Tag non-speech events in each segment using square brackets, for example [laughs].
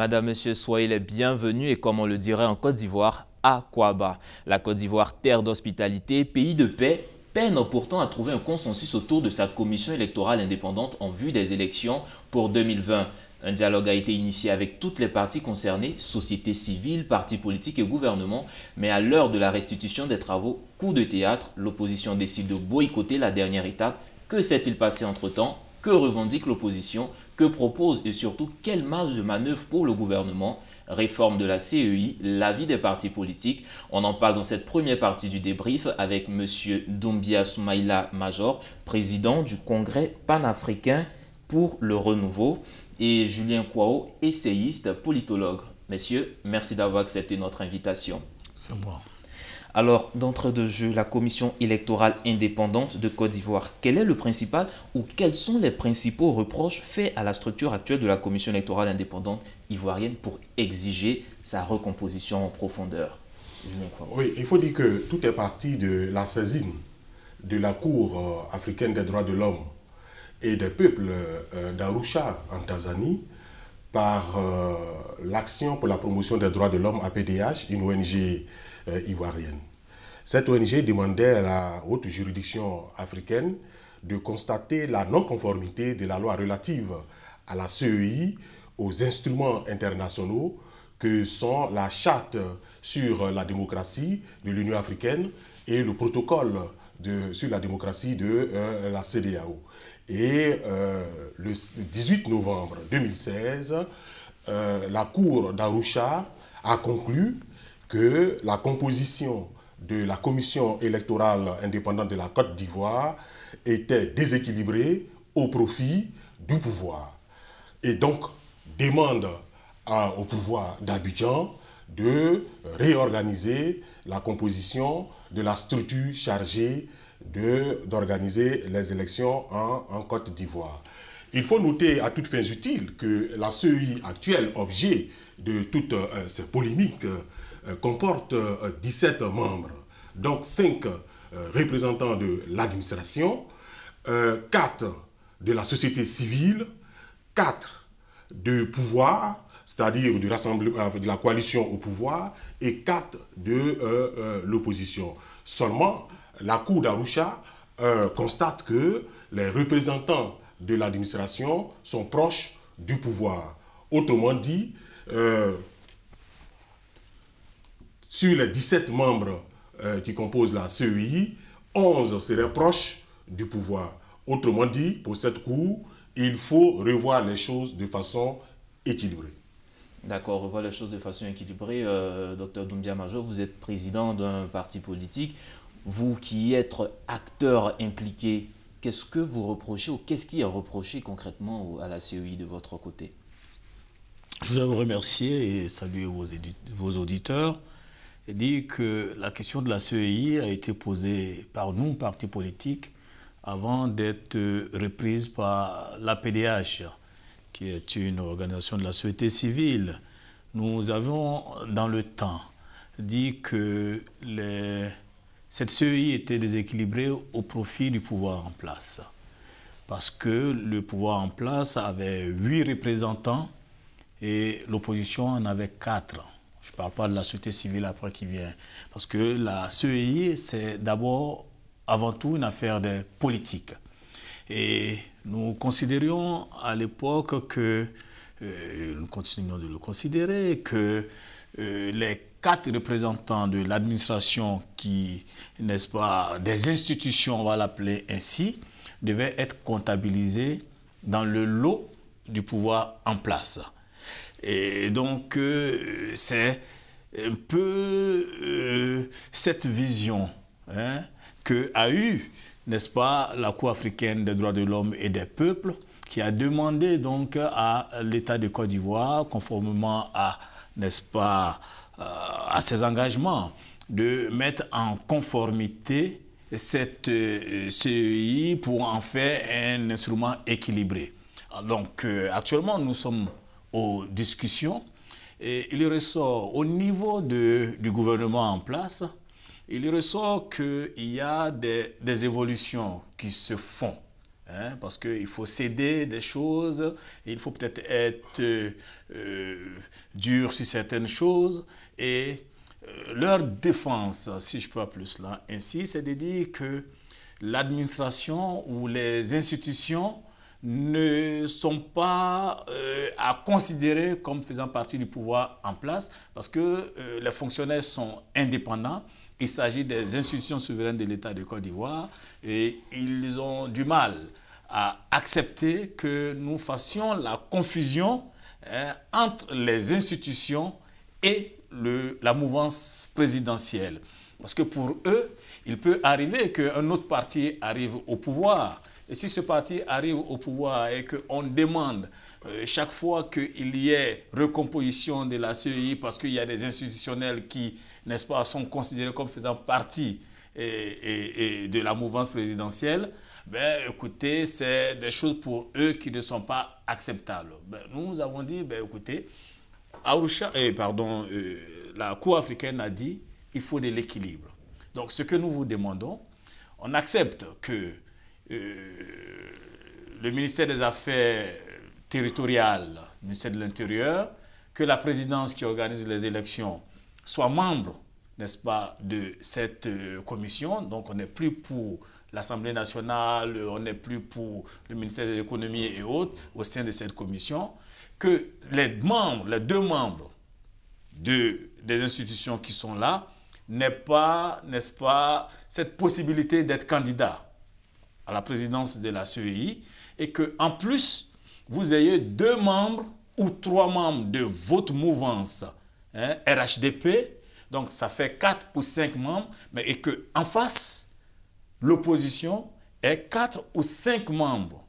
Madame, Monsieur, soyez les bienvenus et comme on le dirait en Côte d'Ivoire, à Kouaba. La Côte d'Ivoire, terre d'hospitalité, pays de paix, peine pourtant à trouver un consensus autour de sa commission électorale indépendante en vue des élections pour 2020. Un dialogue a été initié avec toutes les parties concernées, société civile, partis politiques et gouvernement, mais à l'heure de la restitution des travaux, coup de théâtre, l'opposition décide de boycotter la dernière étape. Que s'est-il passé entre-temps que revendique l'opposition Que propose et surtout quelle marge de manœuvre pour le gouvernement Réforme de la CEI, l'avis des partis politiques. On en parle dans cette première partie du débrief avec M. Doumbia Soumaïla Major, président du Congrès panafricain pour le renouveau, et Julien Kouao, essayiste, politologue. Messieurs, merci d'avoir accepté notre invitation. C'est moi. Alors, d'entre-deux-jeux, la commission électorale indépendante de Côte d'Ivoire, quel est le principal ou quels sont les principaux reproches faits à la structure actuelle de la commission électorale indépendante ivoirienne pour exiger sa recomposition en profondeur Oui, il faut dire que tout est parti de la saisine de la Cour euh, africaine des droits de l'homme et des peuples euh, d'Arusha en Tanzanie par euh, l'action pour la promotion des droits de l'homme APDH, une ONG euh, ivoirienne. Cette ONG demandait à la haute juridiction africaine de constater la non-conformité de la loi relative à la CEI aux instruments internationaux que sont la charte sur la démocratie de l'Union africaine et le protocole sur la démocratie de euh, la CDAO. Et euh, le 18 novembre 2016, la Cour d'Arusha a conclu que la composition de la commission électorale indépendante de la Côte d'Ivoire était déséquilibrée au profit du pouvoir. Et donc, demande au pouvoir d'Abidjan de réorganiser la composition de la structure chargée d'organiser les élections en, Côte d'Ivoire. Il faut noter à toutes fins utiles que la CEI actuelle, objet de toutes euh, ces polémiques, euh, comporte 17 euh, membres, donc 5 euh, représentants de l'administration, 4 de la société civile, 4 de pouvoir, c'est-à-dire de la coalition au pouvoir, et 4 de l'opposition. Seulement, la Cour d'Arusha constate que les représentants de l'administration sont proches du pouvoir. Autrement dit, sur les 17 membres euh, qui composent la CEI, 11 se proches du pouvoir. Autrement dit, pour cette Cour, il faut revoir les choses de façon équilibrée. D'accord, revoir les choses de façon équilibrée. Euh, docteur Doumbia Major, vous êtes président d'un parti politique. Vous qui êtes acteur impliqué, qu'est-ce que vous reprochez ou qu'est-ce qui est reproché concrètement à la CEI de votre côté Je voudrais vous remercier et saluer vos auditeurs. Il dit que la question de la CEI a été posée par nous, partis politiques, avant d'être euh, reprise par la PDH, qui est une organisation de la société civile. Nous avons, dans le temps, dit que cette CEI était déséquilibrée au profit du pouvoir en place. Parce que le pouvoir en place avait huit représentants et l'opposition en avait quatre. Je ne parle pas de la société civile après qui vient. Parce que la CEI, c'est d'abord, avant tout, une affaire de politique. Et nous considérions à l'époque que, euh, nous continuons de le considérer, que euh, les quatre représentants de l'administration qui, n'est-ce pas, des institutions, on va l'appeler ainsi, devaient être comptabilisés dans le lot du pouvoir en place. Et donc, euh, c'est un peu euh, cette vision hein, que a eu, n'est-ce pas, la Cour africaine des droits de l'homme et des peuples, qui a demandé donc à l'État de Côte d'Ivoire, conformément à, n'est-ce pas, euh, à ses engagements, de mettre en conformité cette CEI pour en faire un instrument équilibré. Donc, actuellement, nous sommes aux discussions. Et il ressort au niveau de, du gouvernement en place, il ressort qu'il y a des, des, évolutions qui se font. Hein, parce qu'il faut céder des choses, il faut peut-être être, euh, euh, dur sur certaines choses. Et euh, leur défense, si je peux appeler cela ainsi, c'est de dire que l'administration ou les institutions ne sont pas euh, à considérer comme faisant partie du pouvoir en place parce que euh, les fonctionnaires sont indépendants. Il s'agit des institutions souveraines de l'État de Côte d'Ivoire et ils ont du mal à accepter que nous fassions la confusion hein, entre les institutions et le, la mouvance présidentielle. Parce que pour eux, il peut arriver qu'un autre parti arrive au pouvoir et si ce parti arrive au pouvoir et qu'on demande euh, chaque fois qu'il y ait recomposition de la CEI parce qu'il y a des institutionnels qui, n'est-ce pas, sont considérés comme faisant partie et, de la mouvance présidentielle, ben, écoutez, c'est des choses pour eux qui ne sont pas acceptables. Ben, nous avons dit, ben, écoutez, eh, pardon, euh, la Cour africaine a dit, il faut de l'équilibre. Donc, ce que nous vous demandons, on accepte que euh, le ministère des Affaires territoriales, le ministère de l'Intérieur, que la présidence qui organise les élections soit membre, n'est-ce pas, de cette euh, commission. Donc on n'est plus pour l'Assemblée nationale, on n'est plus pour le ministère de l'économie et autres au sein de cette commission. Que les membres, les deux membres de, des institutions qui sont là, n'aient pas, n'est-ce pas, cette possibilité d'être candidat à la présidence de la CEI et que en plus, vous ayez deux membres ou trois membres de votre mouvance hein, RHDP, donc ça fait quatre ou cinq membres, mais et que en face, l'opposition est quatre ou cinq membres.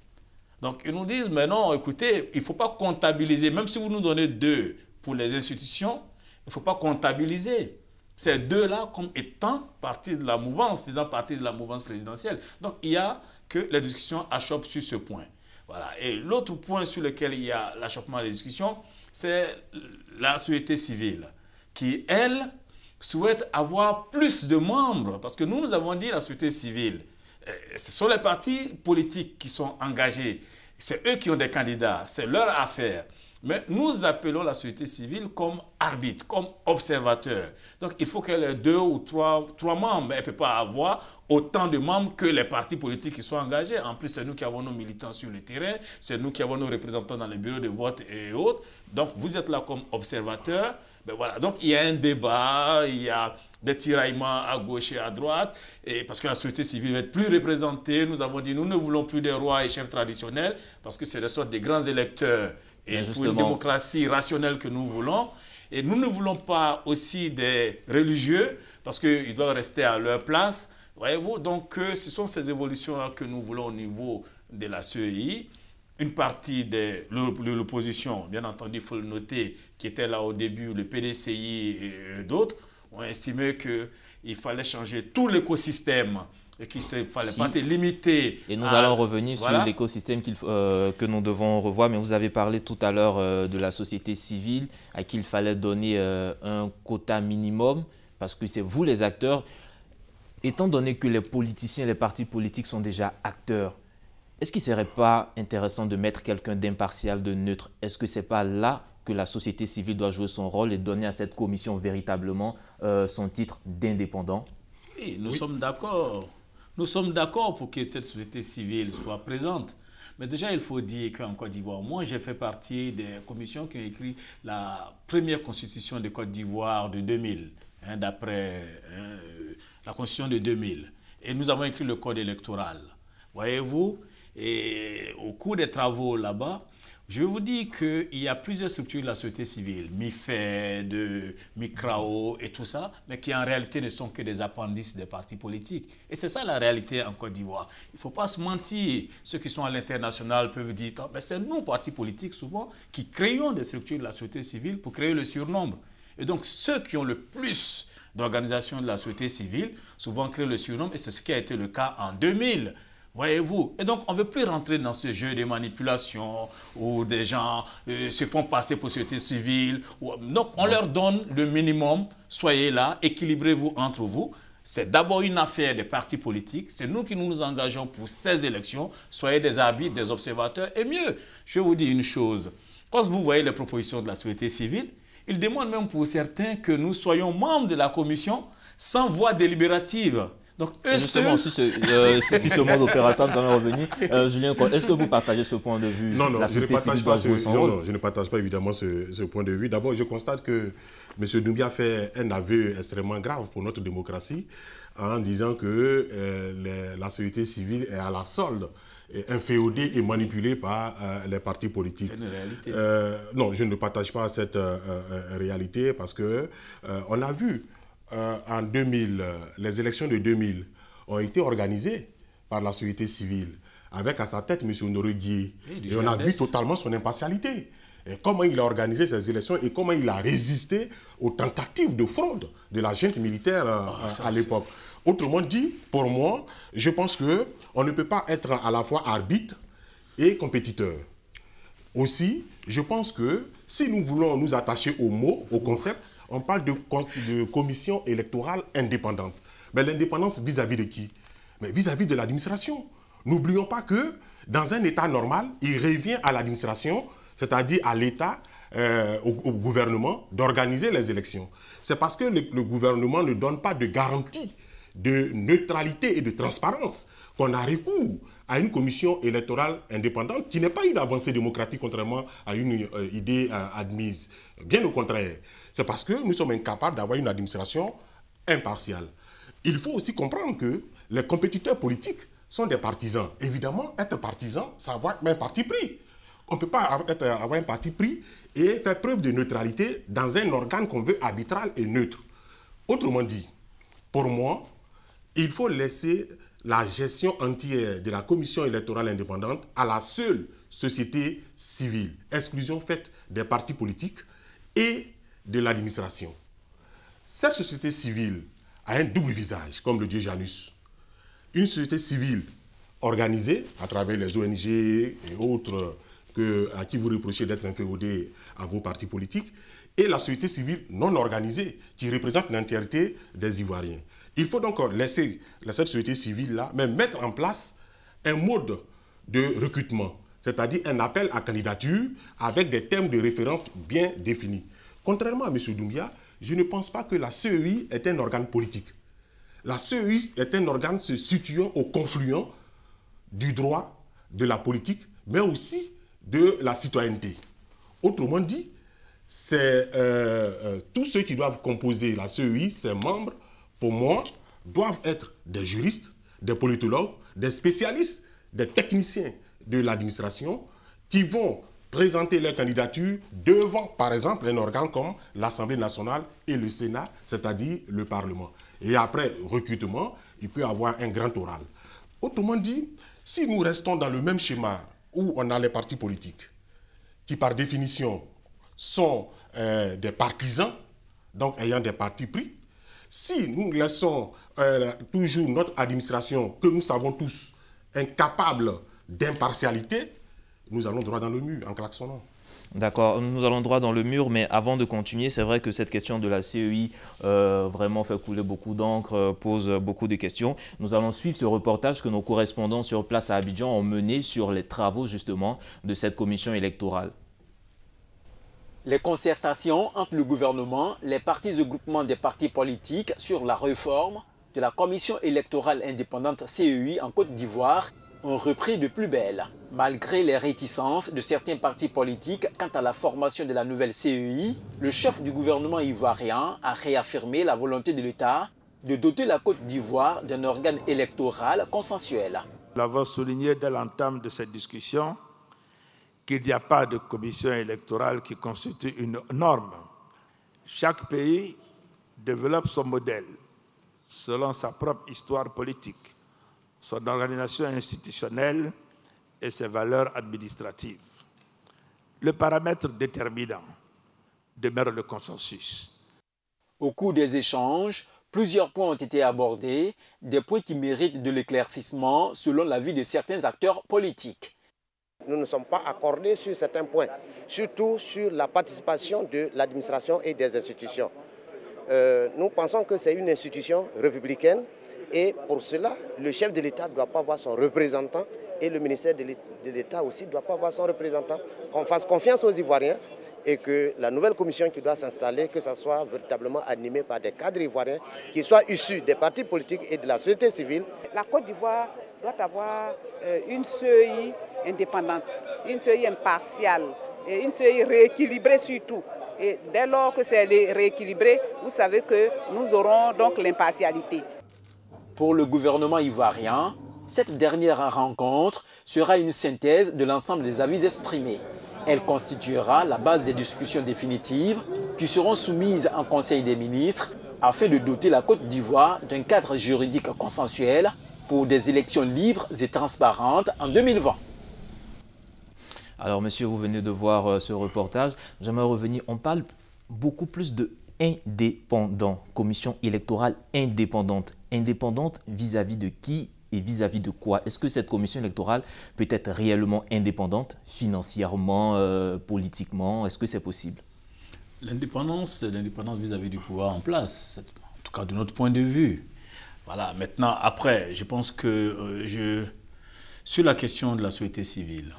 Donc ils nous disent, mais non, écoutez, il ne faut pas comptabiliser, même si vous nous donnez deux pour les institutions, il ne faut pas comptabiliser ces deux-là comme étant partie de la mouvance, faisant partie de la mouvance présidentielle. Donc il y a que la discussion achoppe sur ce point. Et l'autre point sur lequel il y a l'achoppement des discussions, c'est la société civile qui, elle, souhaite avoir plus de membres. Parce que nous, nous avons dit la société civile. Eh, ce sont les partis politiques qui sont engagés. C'est eux qui ont des candidats. C'est leur affaire. Mais nous appelons la société civile comme arbitre, comme observateur. Donc il faut qu'elle ait deux ou trois, trois membres. Elle ne peut pas avoir autant de membres que les partis politiques qui sont engagés. En plus, c'est nous qui avons nos militants sur le terrain, c'est nous qui avons nos représentants dans les bureaux de vote et autres. Donc vous êtes là comme observateur. Ben voilà. Donc il y a un débat, il y a des tiraillements à gauche et à droite, et parce que la société civile va être plus représentée. Nous avons dit, nous ne voulons plus des rois et chefs traditionnels, parce que c'est la sorte des grands électeurs et pour une démocratie rationnelle que nous voulons. Et nous ne voulons pas aussi des religieux, parce qu'ils doivent rester à leur place. Voyez-vous, donc euh, ce sont ces évolutions-là que nous voulons au niveau de la CEI une partie de l'opposition, bien entendu, il faut le noter, qui était là au début, le PDCI et d'autres, ont estimé qu'il fallait changer tout l'écosystème et qu'il fallait pas se limiter. Et nous allons revenir sur l'écosystème euh, que nous devons revoir, mais vous avez parlé tout à l'heure euh, de la société civile à qui il fallait donner euh, un quota minimum, parce que c'est vous les acteurs. Étant donné que les politiciens, les partis politiques sont déjà acteurs, est-ce qu'il ne serait pas intéressant de mettre quelqu'un d'impartial, de neutre Est-ce que ce n'est pas là que la société civile doit jouer son rôle et donner à cette commission véritablement euh, son titre d'indépendant Oui, nous sommes d'accord. Nous sommes d'accord pour que cette société civile soit présente. Mais déjà, il faut dire qu'en Côte d'Ivoire, moi, j'ai fait partie des commissions qui ont écrit la première constitution de Côte d'Ivoire de 2000, hein, d'après hein, la constitution de 2000. Et nous avons écrit le code électoral. Voyez-vous, et au cours des travaux là-bas, je vous dis qu'il y a plusieurs structures de la société civile, MIFED, MICRAO et tout ça, mais qui en réalité ne sont que des appendices des partis politiques. Et c'est ça la réalité en Côte d'Ivoire. Il ne faut pas se mentir. Ceux qui sont à l'international peuvent dire, mais c'est nous, partis politiques, souvent, qui créons des structures de la société civile pour créer le surnombre. Et donc, ceux qui ont le plus d'organisations de la société civile, souvent créent le surnombre, et c'est ce qui a été le cas en 2000. Voyez-vous Et donc, on ne veut plus rentrer dans ce jeu de manipulation où des gens euh, se font passer pour société civile. Donc, on leur donne le minimum. Soyez là, équilibrez-vous entre vous. C'est d'abord une affaire des partis politiques. C'est nous qui nous, nous engageons pour ces élections. Soyez des arbitres, des observateurs. Et mieux, je vous dis une chose. Quand vous voyez les propositions de la société civile, ils demandent même pour certains que nous soyons membres de la commission sans voix délibérative. Donc, euh, [laughs] Si ce, ce monde opérateur, nous revenir. Euh, Julien, est-ce que vous partagez ce point de vue Non, non, je ne, partage pas évidemment ce, point de vue. D'abord, je constate que M. Doumbia fait un aveu extrêmement grave pour notre démocratie en disant que euh, la société civile est à la solde inféodée et manipulé par les partis politiques. C'est Une réalité. non, je ne partage pas cette réalité parce que on a vu euh, en 2000, euh, les élections de 2000 ont été organisées par la société civile, avec à sa tête M. Nouroudi. Et, on a vu totalement son impartialité. Et comment il a organisé ces élections et comment il a résisté aux tentatives de fraude de la junte militaire euh, ah, à l'époque. Autrement dit, pour moi, je pense que on ne peut pas être à la fois arbitre et compétiteur. Aussi, je pense que si nous voulons nous attacher aux mots, au concept, on parle de, commission électorale indépendante. Mais l'indépendance vis-à-vis de qui Mais vis-à-vis de l'administration. N'oublions pas que dans un État normal, il revient à l'administration, c'est-à-dire à, l'État, euh, au, gouvernement, d'organiser les élections. C'est parce que le, le, gouvernement ne donne pas de garantie de neutralité et de transparence qu'on a recours à une commission électorale indépendante qui n'est pas une avancée démocratique contrairement à une euh, idée euh, admise. Bien au contraire, c'est parce que nous sommes incapables d'avoir une administration impartiale. Il faut aussi comprendre que les compétiteurs politiques sont des partisans. Évidemment, être partisan, ça va être parti pris. On ne peut pas avoir un parti pris et faire preuve de neutralité dans un organe qu'on veut arbitral et neutre. Autrement dit, pour moi, il faut laisser la gestion entière de la commission électorale indépendante à la seule société civile, exclusion faite des partis politiques et de l'administration. Cette société civile a un double visage, comme le Dieu Janus. Une société civile organisée à travers les ONG et autres que, à qui vous reprochez d'être inféodé à vos partis politiques, et la société civile non organisée qui représente l'entièreté des Ivoiriens. Il faut donc laisser la société civile-là, mais mettre en place un mode de recrutement, c'est-à-dire un appel à candidature avec des termes de référence bien définis. Contrairement à M. Doumbia, je ne pense pas que la CEI est un organe politique. La CEI est un organe se situant au confluent du droit, de la politique, mais aussi de la citoyenneté. Autrement dit, c'est euh, euh, tous ceux qui doivent composer la CEI, ses membres, pour moi, doivent être des juristes, des politologues, des spécialistes, des techniciens de l'administration qui vont présenter leur candidature devant, par exemple, un organe comme l'Assemblée nationale et le Sénat, c'est-à-dire le Parlement. Et après recrutement, il peut avoir un grand oral. Autrement dit, si nous restons dans le même schéma où on a les partis politiques, qui par définition sont euh, des partisans, donc ayant des partis pris, si nous laissons euh, toujours notre administration, que nous savons tous, incapable d'impartialité, nous allons droit dans le mur en klaxonnant. D'accord, nous allons droit dans le mur, mais avant de continuer, c'est vrai que cette question de la CEI euh, vraiment fait couler beaucoup d'encre, euh, pose beaucoup de questions. Nous allons suivre ce reportage que nos correspondants sur place à Abidjan ont mené sur les travaux justement de cette commission électorale. Les concertations entre le gouvernement, les partis de groupement des partis politiques sur la réforme de la Commission électorale indépendante CEI en Côte d'Ivoire ont repris de plus belle. Malgré les réticences de certains partis politiques quant à la formation de la nouvelle CEI, le chef du gouvernement ivoirien a réaffirmé la volonté de l'État de doter la Côte d'Ivoire d'un organe électoral consensuel. L'avoir souligné dès l'entame de cette discussion, qu'il n'y a pas de commission électorale qui constitue une norme. Chaque pays développe son modèle selon sa propre histoire politique, son organisation institutionnelle et ses valeurs administratives. Le paramètre déterminant demeure le consensus. Au cours des échanges, plusieurs points ont été abordés, des points qui méritent de l'éclaircissement selon l'avis de certains acteurs politiques. Nous ne sommes pas accordés sur certains points, surtout sur la participation de l'administration et des institutions. Euh, nous pensons que c'est une institution républicaine et pour cela, le chef de l'État ne doit pas avoir son représentant et le ministère de l'État aussi ne doit pas avoir son représentant. Qu'on fasse confiance aux Ivoiriens et que la nouvelle commission qui doit s'installer, que ça soit véritablement animée par des cadres ivoiriens qui soient issus des partis politiques et de la société civile. La Côte d'Ivoire doit avoir euh, une CEI indépendante, une CEI impartiale, et une CEI rééquilibrée surtout. Et dès lors que c'est rééquilibré, vous savez que nous aurons donc l'impartialité. Pour le gouvernement ivoirien, cette dernière rencontre sera une synthèse de l'ensemble des avis exprimés. Elle constituera la base des discussions définitives qui seront soumises en Conseil des ministres afin de doter la Côte d'Ivoire d'un cadre juridique consensuel pour des élections libres et transparentes en 2020. Alors, monsieur, vous venez de voir euh, ce reportage. J'aimerais revenir. On parle beaucoup plus de indépendant, commission électorale indépendante. Indépendante vis-à-vis de qui et vis-à-vis de quoi Est-ce que cette commission électorale peut être réellement indépendante financièrement, euh, politiquement Est-ce que c'est possible L'indépendance, c'est l'indépendance vis-à-vis du pouvoir en place, en tout cas de notre point de vue. Voilà, maintenant, après, je pense que euh, je... sur la question de la société civile,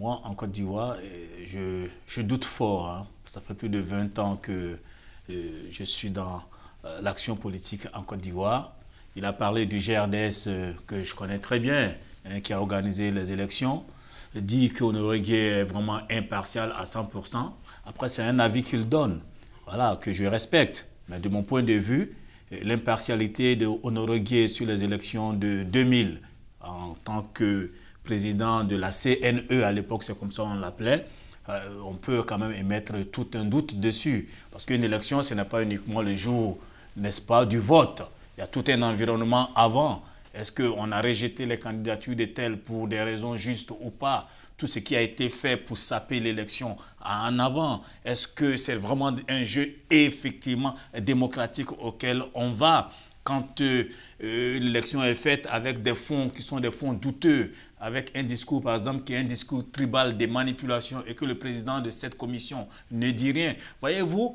moi, en Côte d'Ivoire, euh, je, je, doute fort. Hein. Ça fait plus de 20 ans que euh, je suis dans euh, l'action politique en Côte d'Ivoire. Il a parlé du GRDS que je connais très bien, hein, qui a organisé les élections. Il dit qu'Honoré est vraiment impartial à 100%. Après, c'est un avis qu'il donne, voilà, que je respecte. Mais de mon point de vue, l'impartialité de sur les élections de 2000 en tant que président de la CNE, à l'époque c'est comme ça on l'appelait, euh, on peut quand même émettre tout un doute dessus. Parce qu'une élection, ce n'est pas uniquement le jour, n'est-ce pas, du vote. Il y a tout un environnement avant. Est-ce qu'on a rejeté les candidatures de tels pour des raisons justes ou pas Tout ce qui a été fait pour saper l'élection en avant, est-ce que c'est vraiment un jeu effectivement démocratique auquel on va quand euh, euh, l'élection est faite avec des fonds qui sont des fonds douteux, avec un discours, par exemple, qui est un discours tribal des manipulations et que le président de cette commission ne dit rien. Voyez-vous,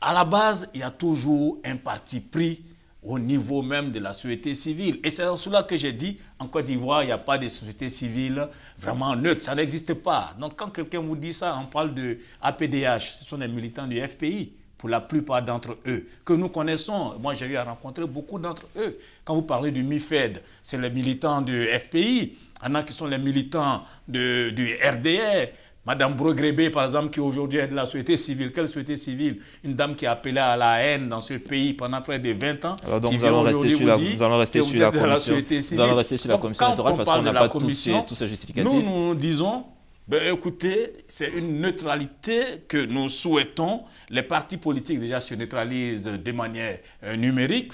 à la base, il y a toujours un parti pris au niveau même de la société civile. Et c'est cela que j'ai dit, en Côte d'Ivoire, il n'y a pas de société civile vraiment neutre, ça n'existe pas. Donc quand quelqu'un vous dit ça, on parle de APDH, ce sont des militants du FPI pour la plupart d'entre eux, que nous connaissons. Moi, j'ai eu à rencontrer beaucoup d'entre eux. Quand vous parlez du MIFED, c'est les militants du FPI. Il y en a qui sont les militants de, du RDR. Madame Brogrebé, par exemple, qui aujourd'hui est de la société civile. Quelle société civile Une dame qui a appelé à la haine dans ce pays pendant près de 20 ans. Alors donc qui nous, allons rester sur la, dit, nous allons rester sur la commission, la société civile. Nous allons rester sur la commission électorale parce qu'on n'a pas tout ces, Nous, nous disons ben, écoutez, c'est une neutralité que nous souhaitons. Les partis politiques déjà se neutralisent de manière euh, numérique.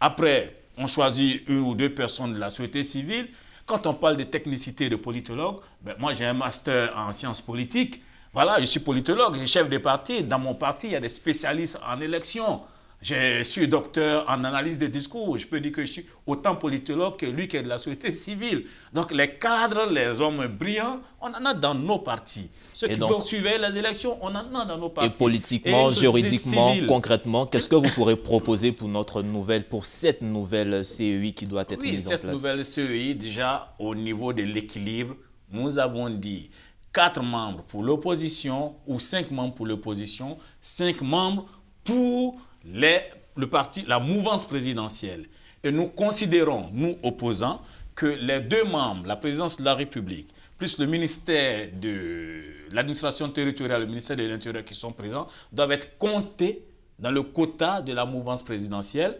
Après, on choisit une ou deux personnes de la société civile. Quand on parle de technicité de politologue, ben, moi j'ai un master en sciences politiques. Voilà, je suis politologue, je suis chef de parti. Dans mon parti, il y a des spécialistes en élection. Je suis docteur en analyse des discours. Je peux dire que je suis autant politologue que lui qui est de la société civile. Donc les cadres, les hommes brillants, on en a dans nos partis. Ceux qui donc, vont les élections, on en a dans nos partis. Et politiquement, juridiquement, concrètement, qu'est-ce que vous pourrez proposer pour notre nouvelle, pour cette nouvelle CEI qui doit être mise en place cette nouvelle CEI, déjà au niveau de l'équilibre, nous avons dit quatre membres pour l'opposition ou cinq membres pour l'opposition, cinq membres pour le parti, la mouvance présidentielle. Et nous considérons, nous opposants, que les deux membres, la présidence de la République, plus le ministère de l'administration territoriale, le ministère de l'Intérieur qui sont présents, doivent être comptés dans le quota de la mouvance présidentielle,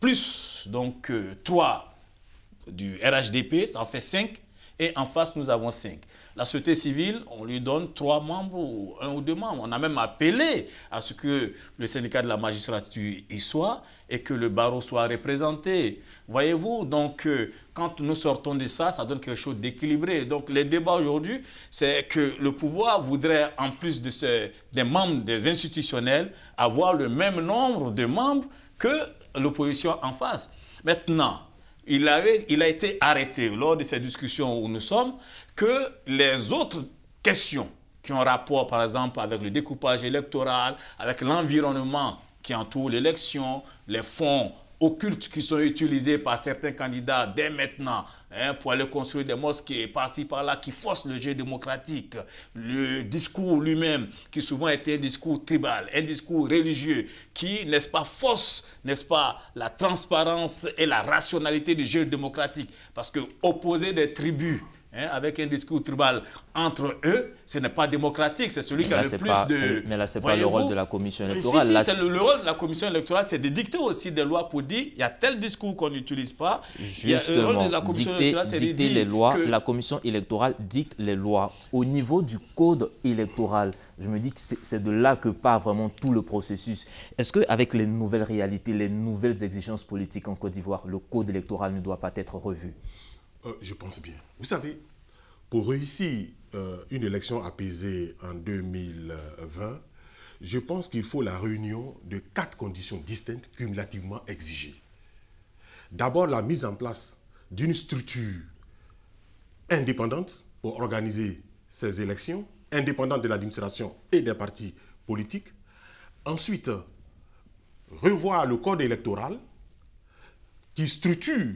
plus donc euh, trois du RHDP, ça en fait cinq, et en face nous avons cinq. La société civile, on lui donne trois membres, ou un ou deux membres. On a même appelé à ce que le syndicat de la magistrature y soit et que le barreau soit représenté. Voyez-vous, donc euh, quand nous sortons de ça, ça donne quelque chose d'équilibré. Donc les débats aujourd'hui, c'est que le pouvoir voudrait, en plus de des membres des institutionnels, avoir le même nombre de membres que l'opposition en face. Maintenant, il, il a été arrêté lors de cette discussion où nous sommes que les autres questions qui ont rapport, par exemple, avec le découpage électoral, avec l'environnement qui entoure l'élection, les fonds occultes qui sont utilisés par certains candidats dès maintenant hein, pour aller construire des mosquées par-ci, par-là, qui forcent le jeu démocratique. Le discours lui-même, qui souvent était un discours tribal, un discours religieux, qui, n'est-ce pas, force, n'est-ce pas, la transparence et la rationalité du jeu démocratique. Parce que opposer des tribus, Hein, avec un discours tribal entre eux, ce n'est pas démocratique, c'est celui qui a le plus de... Mais là, ce n'est pas le rôle de la commission électorale. Si, le, rôle de la commission électorale, c'est de dicter aussi des lois pour dire, il y a tel discours qu'on n'utilise pas. Justement, euh, le rôle de la commission dicter, électorale, c'est de les lois, La commission électorale dicte les lois. Au niveau du code électoral, je me dis que c'est de là que part vraiment tout le processus. Est-ce qu'avec les nouvelles réalités, les nouvelles exigences politiques en Côte d'Ivoire, le code électoral ne doit pas être revu euh, je pense bien. Vous savez, pour réussir euh, une élection apaisée en 2020, je pense qu'il faut la réunion de quatre conditions distinctes cumulativement exigées. D'abord, la mise en place d'une structure indépendante pour organiser ces élections, indépendante de l'administration et des partis politiques. Ensuite, revoir le code électoral qui structure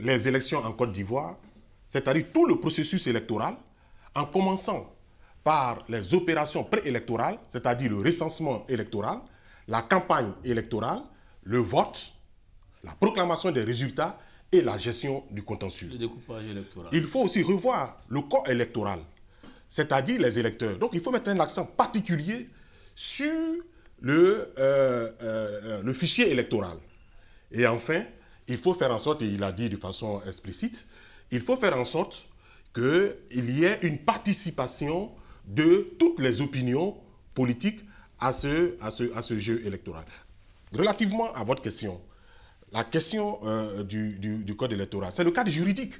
les élections en Côte d'Ivoire, c'est-à-dire tout le processus électoral, en commençant par les opérations préélectorales, c'est-à-dire le recensement électoral, la campagne électorale, le vote, la proclamation des résultats et la gestion du contentieux. Le découpage électoral. Il faut aussi revoir le corps électoral, c'est-à-dire les électeurs. Donc il faut mettre un accent particulier sur le, euh, euh, euh, le fichier électoral. Et enfin, il faut faire en sorte, et il a dit de façon explicite, il faut faire en sorte qu'il y ait une participation de toutes les opinions politiques à ce, à ce, à ce jeu électoral. Relativement à votre question, la question euh, du, du, du, code électoral, c'est le cadre juridique.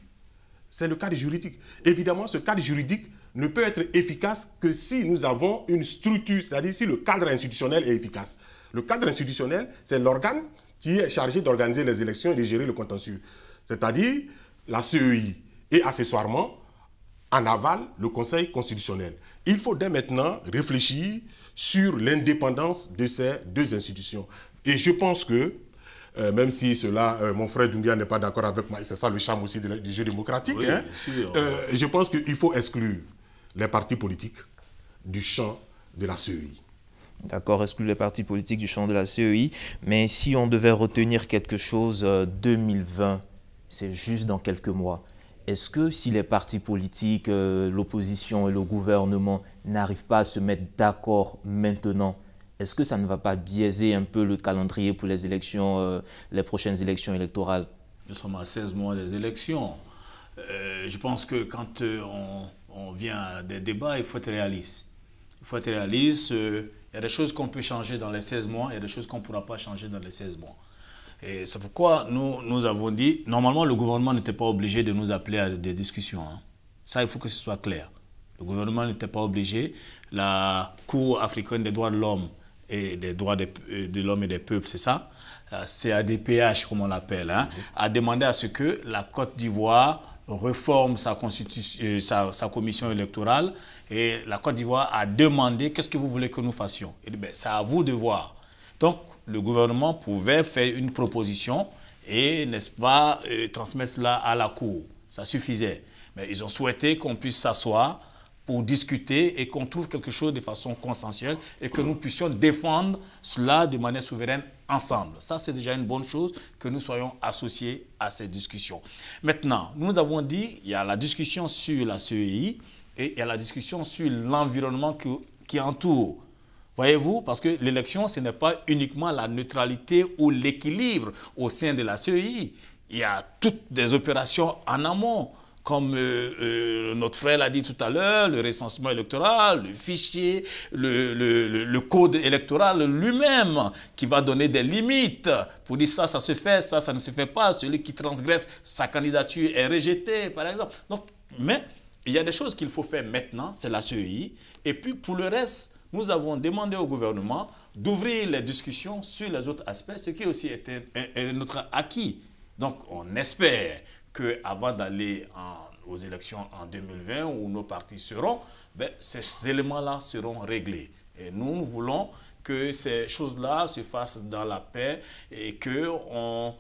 C'est le cadre juridique. Évidemment, ce cadre juridique ne peut être efficace que si nous avons une structure, c'est-à-dire si le cadre institutionnel est efficace. Le cadre institutionnel, c'est l'organe qui est chargé d'organiser les élections et de gérer le contentieux, c'est-à-dire la CEI et accessoirement, en aval, le Conseil constitutionnel. Il faut dès maintenant réfléchir sur l'indépendance de ces deux institutions. Et je pense que, euh, même si cela, euh, mon frère Doumbia n'est pas d'accord avec moi, et c'est ça le charme aussi du jeu démocratique, hein, euh, je pense qu'il faut exclure les partis politiques du champ de la CEI d'accord, exclut les partis politiques du champ de la CEI. Mais si on devait retenir quelque chose, 2020, euh, c'est juste dans quelques mois. Est-ce que si les partis politiques, euh, l'opposition et le gouvernement n'arrivent pas à se mettre d'accord maintenant, est-ce que ça ne va pas biaiser un peu le calendrier pour les élections, euh, les prochaines élections électorales Nous sommes à 16 mois des élections. je pense que quand on, on vient à des débats, il faut être réaliste il faut être réaliste. Euh, il y a des choses qu'on peut changer dans les 16 mois, il y a des choses qu'on ne pourra pas changer dans les 16 mois. Et c'est pourquoi nous, nous avons dit, normalement, le gouvernement n'était pas obligé de nous appeler à des discussions. Hein. Ça, il faut que ce soit clair. Le gouvernement n'était pas obligé. La Cour africaine des droits de l'homme et des droits euh, de, l'homme et des peuples, c'est ça, euh, C'est ADPH, comme on l'appelle, hein, mm-hmm. a demandé à ce que la Côte d'Ivoire réforme sa, constitution, euh, sa, commission électorale et la Côte d'Ivoire a demandé qu'est-ce que vous voulez que nous fassions. Et bien, c'est à vous de voir. Donc, le gouvernement pouvait faire une proposition et, n'est-ce pas, euh, transmettre cela à la Cour. Ça suffisait. Mais ils ont souhaité qu'on puisse s'asseoir pour discuter et qu'on trouve quelque chose de façon consensuelle et que nous puissions défendre cela de manière souveraine ensemble. Ça, c'est déjà une bonne chose que nous soyons associés à ces discussions. Maintenant, nous avons dit, il y a la discussion sur la CEI et il y a la discussion sur l'environnement qui, qui entoure Voyez-vous, parce que l'élection, ce n'est pas uniquement la neutralité ou l'équilibre au sein de la CEI. Il y a toutes des opérations en amont comme euh, euh, notre frère l'a dit tout à l'heure, le recensement électoral, le fichier, le, code électoral lui-même qui va donner des limites pour dire ça, ça se fait, ça, ça ne se fait pas, celui qui transgresse sa candidature est rejeté, par exemple. Donc, mais il y a des choses qu'il faut faire maintenant, c'est la CEI, et puis pour le reste, nous avons demandé au gouvernement d'ouvrir les discussions sur les autres aspects, ce qui aussi était notre acquis. Donc on espère qu'avant d'aller aux élections en 2020, où nos partis seront, ben, ces éléments-là seront réglés. Et nous, nous voulons que ces choses-là se fassent dans la paix et qu'on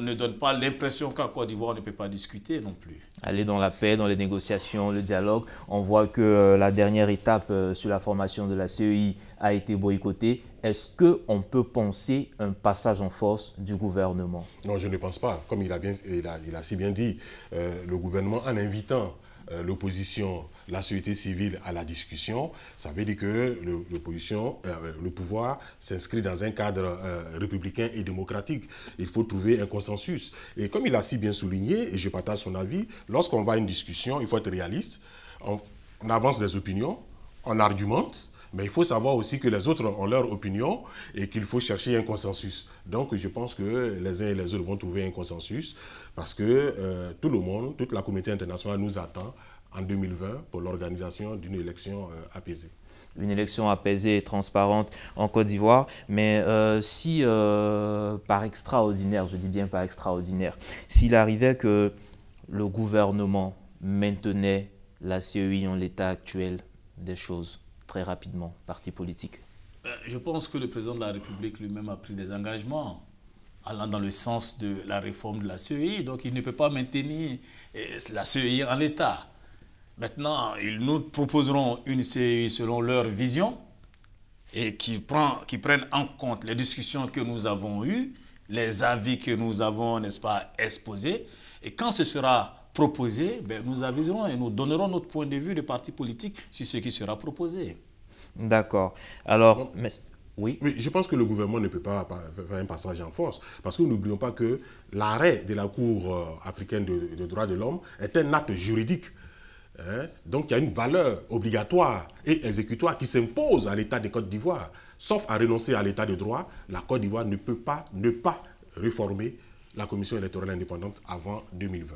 ne donne pas l'impression qu'en Côte d'Ivoire, on ne peut pas discuter non plus. Aller dans la paix, dans les négociations, le dialogue. On voit que euh, la dernière étape euh, sur la formation de la CEI a été boycottée est-ce qu'on peut penser un passage en force du gouvernement Non, je ne pense pas. Comme il a, il a, si bien dit, euh, le gouvernement, en invitant euh, l'opposition, la société civile à la discussion, ça veut dire que le, euh, le pouvoir s'inscrit dans un cadre républicain et démocratique. Il faut trouver un consensus. Et comme il a si bien souligné, et je partage son avis, lorsqu'on va à une discussion, il faut être réaliste. on, on avance des opinions, on argumente, mais il faut savoir aussi que les autres ont leur opinion et qu'il faut chercher un consensus. Donc je pense que les uns et les autres vont trouver un consensus parce que euh, tout le monde, toute la communauté internationale nous attend en 2020 pour l'organisation d'une élection euh, apaisée une élection apaisée et transparente en Côte d'Ivoire. Mais euh, si, par extraordinaire, je dis bien par extraordinaire, s'il arrivait que le gouvernement maintenait la CEI en l'état actuel des choses, très rapidement, parti politique euh, Je pense que le président de la République lui-même a pris des engagements allant dans le sens de la réforme de la CEI. Donc il ne peut pas maintenir euh, la CEI en l'état. Maintenant, ils nous proposeront une CEI selon leur vision et qui, prend, qui prennent en compte les discussions que nous avons eues, les avis que nous avons, n'est-ce pas, exposés. Et quand ce sera proposé, ben, nous aviserons et nous donnerons notre point de vue de parti politique sur ce qui sera proposé. D'accord. Alors, oui. Mais je pense que le gouvernement ne peut pas faire un passage en force, parce que n'oublions pas que l'arrêt de la Cour euh, africaine de droits de l'homme est un acte juridique. Hein. Donc il y a une valeur obligatoire et exécutoire qui s'impose à l'État de Côte d'Ivoire. Sauf à renoncer à l'État de droit, la Côte d'Ivoire ne peut pas ne pas réformer la Commission électorale indépendante avant 2020.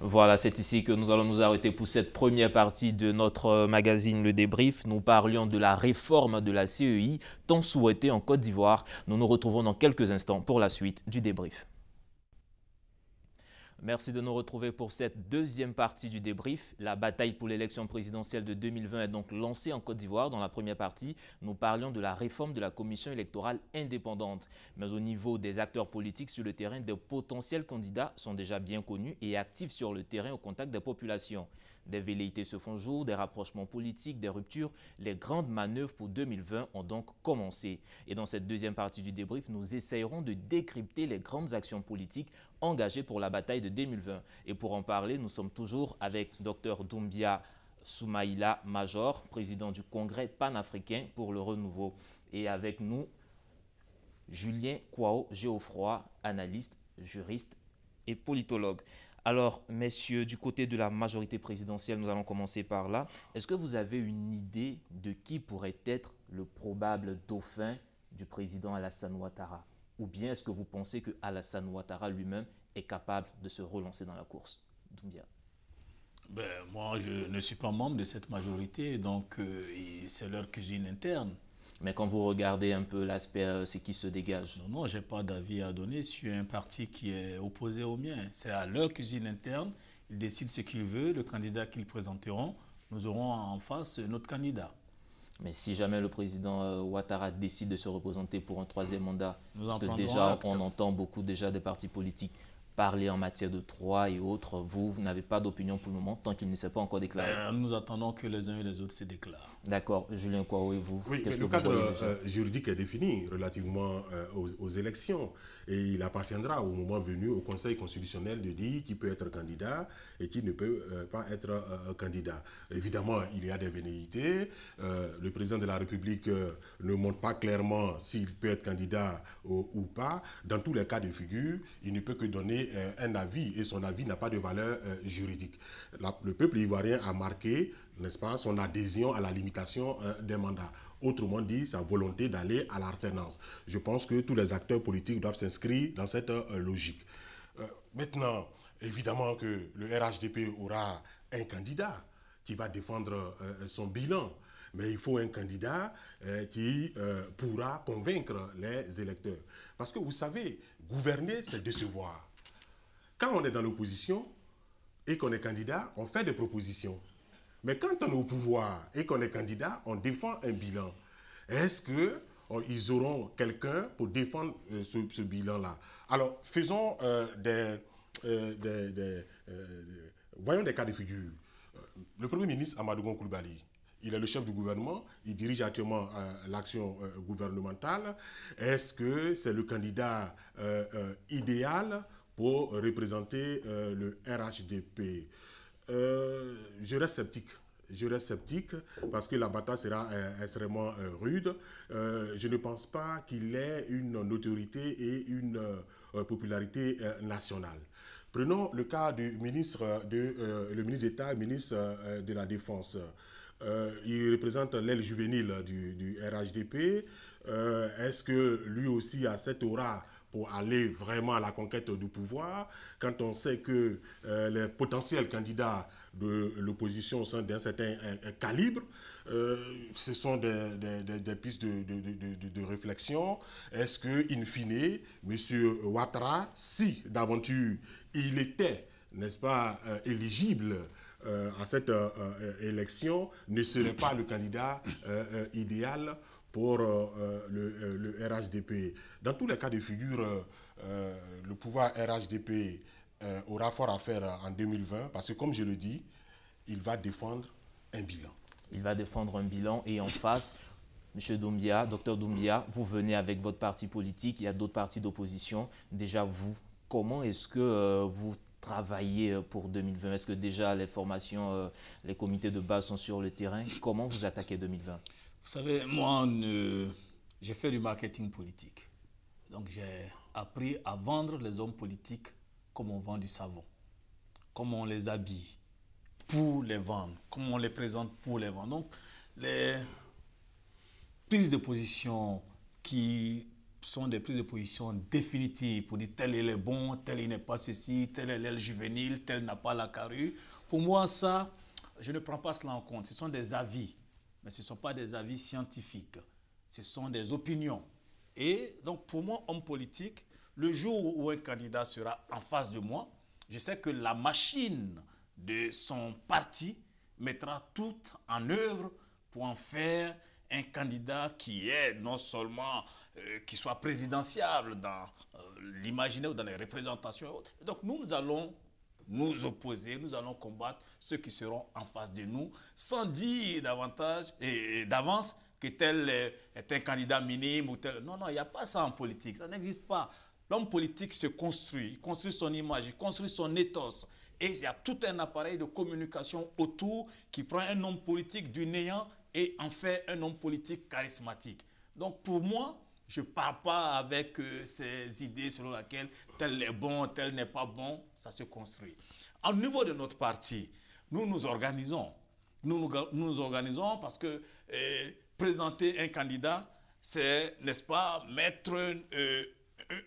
Voilà, c'est ici que nous allons nous arrêter pour cette première partie de notre euh, magazine Le Débrief. Nous parlions de la réforme de la CEI, tant souhaitée en Côte d'Ivoire. Nous nous retrouvons dans quelques instants pour la suite du débrief. Merci de nous retrouver pour cette deuxième partie du débrief. La bataille pour l'élection présidentielle de 2020 est donc lancée en Côte d'Ivoire. Dans la première partie, nous parlions de la réforme de la commission électorale indépendante. Mais au niveau des acteurs politiques sur le terrain, des potentiels candidats sont déjà bien connus et actifs sur le terrain au contact des populations. Des velléités se font jour, des rapprochements politiques, des ruptures. Les grandes manœuvres pour 2020 ont donc commencé. Et dans cette deuxième partie du débrief, nous essayerons de décrypter les grandes actions politiques engagées pour la bataille de 2020. Et pour en parler, nous sommes toujours avec Dr Doumbia Soumaïla Major, président du Congrès panafricain pour le renouveau. Et avec nous, Julien Kwao Geoffroy, analyste, juriste et politologue. Alors, messieurs, du côté de la majorité présidentielle, nous allons commencer par là. Est-ce que vous avez une idée de qui pourrait être le probable dauphin du président Alassane Ouattara Ou bien est-ce que vous pensez que Alassane Ouattara lui-même est capable de se relancer dans la course ben, moi, je ne suis pas membre de cette majorité, donc euh, c'est leur cuisine interne. Mais quand vous regardez un peu l'aspect, euh, ce qui se dégage Non, non, je n'ai pas d'avis à donner sur un parti qui est opposé au mien. C'est à leur cuisine interne. Ils décident ce qu'ils veulent, le candidat qu'ils présenteront. Nous aurons en face notre candidat. Mais si jamais le président euh, Ouattara décide de se représenter pour un troisième mandat, parce que déjà, on entend beaucoup déjà des partis politiques parler en matière de droit et autres. Vous, n'avez pas d'opinion pour le moment, tant qu'il ne s'est pas encore déclaré. Euh, nous attendons que les uns et les autres se déclarent. D'accord. Julien quoi vous Oui, mais le cadre euh, juridique est défini relativement euh, aux, élections. Et il appartiendra au moment venu au Conseil constitutionnel de dire qui peut être candidat et qui ne peut pas être candidat. Évidemment, il y a des vénéités. le président de la République ne montre pas clairement s'il peut être candidat ou pas. Dans tous les cas de figure, il ne peut que donner euh, un avis et son avis n'a pas de valeur euh, juridique. le peuple ivoirien a marqué, n'est-ce pas, son adhésion à la limitation euh, des mandats. Autrement dit, sa volonté d'aller à l'alternance. Je pense que tous les acteurs politiques doivent s'inscrire dans cette logique. maintenant, évidemment que le RHDP aura un candidat qui va défendre son bilan. Mais il faut un candidat qui pourra convaincre les électeurs. Parce que vous savez, gouverner, c'est décevoir. Quand on est dans l'opposition et qu'on est candidat, on fait des propositions. Mais quand on est au pouvoir et qu'on est candidat, on défend un bilan. Est-ce que oh, ils auront quelqu'un pour défendre euh, ce, bilan-là Alors, faisons euh, des, euh, voyons des cas de figure. Le premier ministre Amadou Koulibaly, il est le chef du gouvernement, il dirige actuellement l'action gouvernementale. Est-ce que c'est le candidat idéal pour représenter euh, le RHDP. Euh, je reste sceptique. Je reste sceptique parce que la bataille sera euh, extrêmement rude. je ne pense pas qu'il ait une notoriété et une popularité nationale. Prenons le cas du ministre de le ministre d'État, ministre de la Défense. il représente l'aile juvénile du, RHDP. Est-ce que lui aussi a cette aura pour aller vraiment à la conquête du pouvoir, quand on sait que euh, les potentiels candidats de l'opposition sont d'un certain euh, euh, calibre, ce sont des, pistes de, réflexion. Est-ce que, in fine, M. Ouattara, si d'aventure il était, n'est-ce pas, éligible à cette élection, ne serait pas le candidat idéal pour euh, le, euh, le, RHDP. Dans tous les cas de figure, euh, le pouvoir RHDP aura fort à faire en 2020 parce que, comme je le dis, il va défendre un bilan. Il va défendre un bilan et en face, [laughs] Monsieur Doumbia, docteur Doumbia, vous venez avec votre parti politique, il y a d'autres partis d'opposition. Déjà, vous, comment est-ce que vous travailler euh, pour 2020 Est-ce que déjà les formations, euh, les comités de base sont sur le terrain Comment vous attaquez 2020 Vous savez, moi, j'ai fait du marketing politique. Donc j'ai appris à vendre les hommes politiques comme on vend du savon, comme on les habille pour les vendre, comme on les présente pour les vendre. Donc les prises de position qui sont des prises de position définitives pour dire tel il est bon, tel il n'est pas ceci, tel est l'aile juvénile, tel n'a pas la carrue. Pour moi, ça, je ne prends pas cela en compte. Ce sont des avis, mais ce ne sont pas des avis scientifiques. Ce sont des opinions. Et donc, pour moi, homme politique, le jour où un candidat sera en face de moi, je sais que la machine de son parti mettra tout en œuvre pour en faire un candidat qui est non seulement euh, qui soit présidentiable dans euh, l'imaginaire ou dans les représentations. donc nous, nous allons nous opposer, nous allons combattre ceux qui seront en face de nous, sans dire davantage et, d'avance que tel est un candidat minime ou tel. Non, non, il n'y a pas ça en politique, ça n'existe pas. L'homme politique se construit, il construit son image, il construit son ethos. Et il y a tout un appareil de communication autour qui prend un homme politique du néant et en fait un homme politique charismatique. Donc pour moi, je ne pars pas avec euh, ces idées selon lesquelles tel est bon, tel n'est pas bon. Ça se construit. Au niveau de notre parti, nous nous organisons. Nous nous, organisons parce que euh, présenter un candidat, c'est, n'est-ce pas, mettre euh,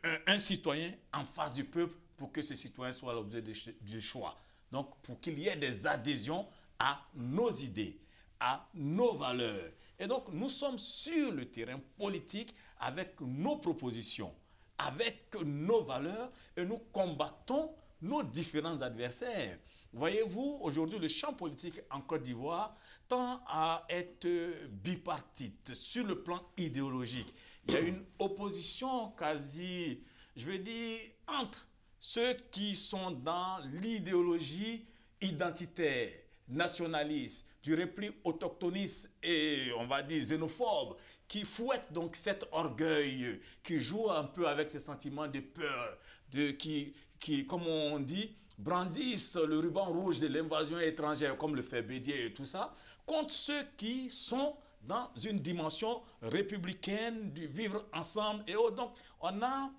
un, un, citoyen en face du peuple pour que ce citoyen soit l'objet du choix. Donc, pour qu'il y ait des adhésions à nos idées, à nos valeurs. Et donc, nous sommes sur le terrain politique avec nos propositions, avec nos valeurs, et nous combattons nos différents adversaires. Voyez-vous, aujourd'hui, le champ politique en Côte d'Ivoire tend à être bipartite sur le plan idéologique. Il y a une opposition quasi, je veux dire, entre ceux qui sont dans l'idéologie identitaire, nationaliste, du repli autochtoniste et, on va dire, xénophobe, qui fouette donc cet orgueil, qui joue un peu avec ce sentiment de peur, de, qui, qui, comme on dit, brandissent le ruban rouge de l'invasion étrangère, comme le fait Bédier et tout ça, contre ceux qui sont dans une dimension républicaine du vivre ensemble. Et oh, donc, on a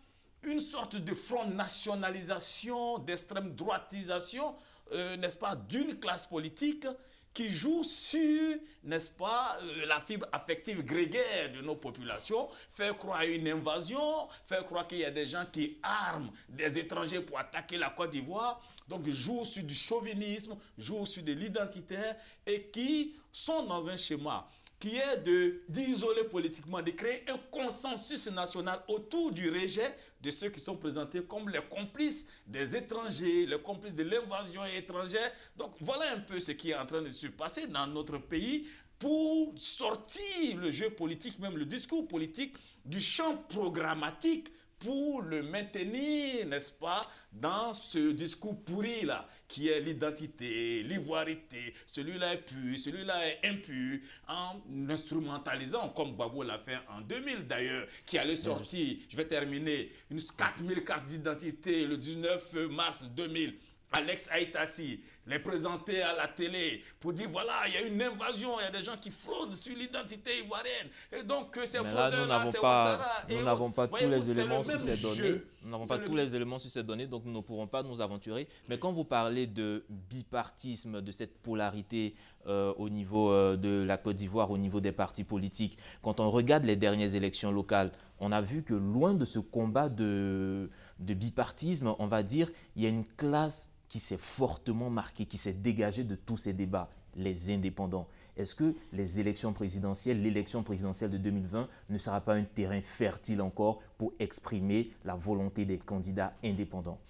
une sorte de front nationalisation, d'extrême droitisation, euh, n'est-ce pas, d'une classe politique qui joue sur, n'est-ce pas, euh, la fibre affective grégaire de nos populations, faire croire à une invasion, faire croire qu'il y a des gens qui arment des étrangers pour attaquer la Côte d'Ivoire, donc joue sur du chauvinisme, joue sur de l'identitaire et qui sont dans un schéma qui est d'isoler politiquement, de créer un consensus national autour du rejet de ceux qui sont présentés comme les complices des étrangers, les complices de l'invasion étrangère. Donc voilà un peu ce qui est en train de se passer dans notre pays pour sortir le jeu politique, même le discours politique, du champ programmatique pour le maintenir, n'est-ce pas, dans ce discours pourri là, qui est l'identité, l'ivoirité, celui-là est pu, celui-là est impu, en instrumentalisant, comme Babou l'a fait en 2000 d'ailleurs, qui allait sortir, je vais terminer, une 4000 cartes d'identité le 19 mars 2000. Alex Aitasi, les présenter à la télé pour dire voilà, il y a une invasion, il y a des gens qui fraudent sur l'identité ivoirienne. Et donc, euh, ces fraudeurs-là, c'est Ouattara. Nous n'avons pas, tous les éléments sur ces données. Nous n'avons pas tous les éléments sur ces données, donc nous ne pourrons pas nous aventurer. Mais quand vous parlez de bipartisme, de cette polarité euh, au niveau euh, de la Côte d'Ivoire, au niveau des partis politiques, quand on regarde les dernières élections locales, on a vu que loin de ce combat de, de bipartisme, on va dire, il y a une classe qui s'est fortement marqué, qui s'est dégagé de tous ces débats, les indépendants. Est-ce que les élections présidentielles, l'élection présidentielle de 2020 ne sera pas un terrain fertile encore pour exprimer la volonté des candidats indépendants